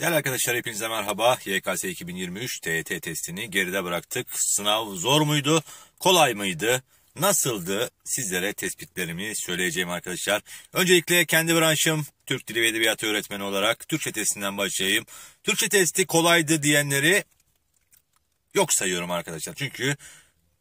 Değerli arkadaşlar hepinize merhaba. YKS 2023 TET testini geride bıraktık. Sınav zor muydu? Kolay mıydı? Nasıldı? Sizlere tespitlerimi söyleyeceğim arkadaşlar. Öncelikle kendi branşım Türk Dili ve Edebiyatı öğretmeni olarak Türkçe testinden başlayayım. Türkçe testi kolaydı diyenleri yok sayıyorum arkadaşlar. Çünkü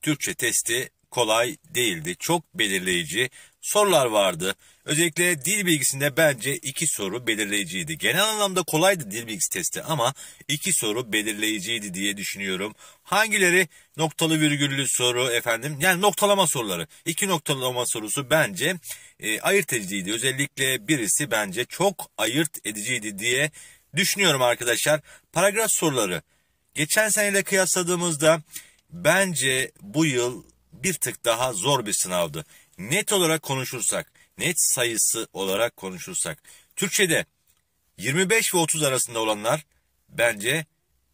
Türkçe testi kolay değildi. Çok belirleyici sorular vardı. Özellikle dil bilgisinde bence iki soru belirleyiciydi. Genel anlamda kolaydı dil bilgisi testi ama iki soru belirleyiciydi diye düşünüyorum. Hangileri noktalı virgüllü soru efendim yani noktalama soruları. İki noktalama sorusu bence e, ayırt ediciydi. Özellikle birisi bence çok ayırt ediciydi diye düşünüyorum arkadaşlar. Paragraf soruları. Geçen seneyle kıyasladığımızda bence bu yıl bir tık daha zor bir sınavdı. Net olarak konuşursak, net sayısı olarak konuşursak. Türkçe'de 25 ve 30 arasında olanlar bence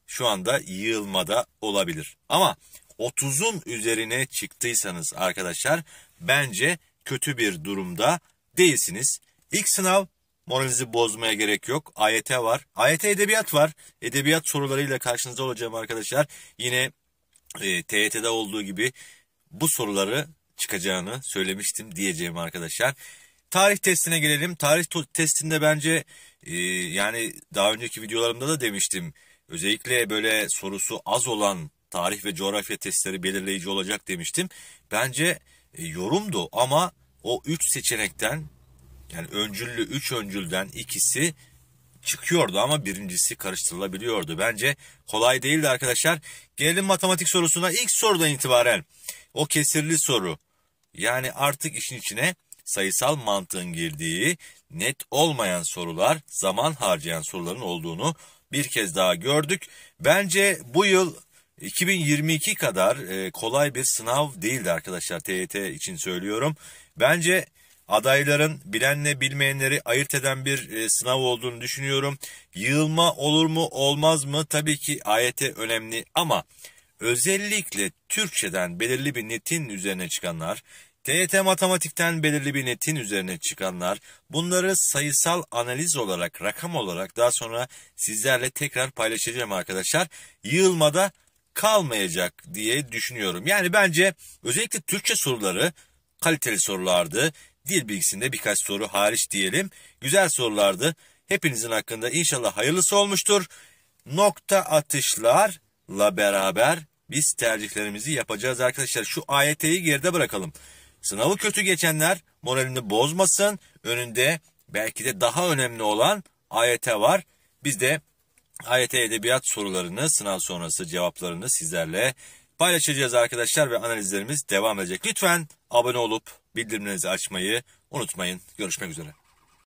şu anda yığılmada olabilir. Ama 30'un üzerine çıktıysanız arkadaşlar bence kötü bir durumda değilsiniz. İlk sınav moralinizi bozmaya gerek yok. AYT var. AYT edebiyat var. Edebiyat sorularıyla karşınızda olacağım arkadaşlar. Yine e, TYT'de olduğu gibi bu soruları çıkacağını söylemiştim diyeceğim arkadaşlar. Tarih testine gelelim. Tarih testinde bence e, yani daha önceki videolarımda da demiştim. Özellikle böyle sorusu az olan tarih ve coğrafya testleri belirleyici olacak demiştim. Bence e, yorumdu ama o 3 seçenekten yani öncüllü 3 öncülden ikisi çıkıyordu ama birincisi karıştırılabiliyordu. Bence kolay değildi arkadaşlar. Gelelim matematik sorusuna ilk sorudan itibaren o kesirli soru yani artık işin içine sayısal mantığın girdiği net olmayan sorular zaman harcayan soruların olduğunu bir kez daha gördük. Bence bu yıl 2022 kadar e, kolay bir sınav değildi arkadaşlar TYT için söylüyorum. Bence adayların bilenle bilmeyenleri ayırt eden bir e, sınav olduğunu düşünüyorum. Yığılma olur mu olmaz mı? Tabii ki ayete önemli ama özellikle Türkçeden belirli bir netin üzerine çıkanlar, TYT matematikten belirli bir netin üzerine çıkanlar, bunları sayısal analiz olarak, rakam olarak daha sonra sizlerle tekrar paylaşacağım arkadaşlar. Yığılmada kalmayacak diye düşünüyorum. Yani bence özellikle Türkçe soruları kaliteli sorulardı dil bilgisinde birkaç soru hariç diyelim. Güzel sorulardı. Hepinizin hakkında inşallah hayırlısı olmuştur. Nokta atışlarla beraber biz tercihlerimizi yapacağız arkadaşlar. Şu AYT'yi geride bırakalım. Sınavı kötü geçenler moralini bozmasın. Önünde belki de daha önemli olan AYT var. Biz de AYT edebiyat sorularını, sınav sonrası cevaplarını sizlerle paylaşacağız arkadaşlar ve analizlerimiz devam edecek. Lütfen abone olup bildirimlerinizi açmayı unutmayın. Görüşmek üzere.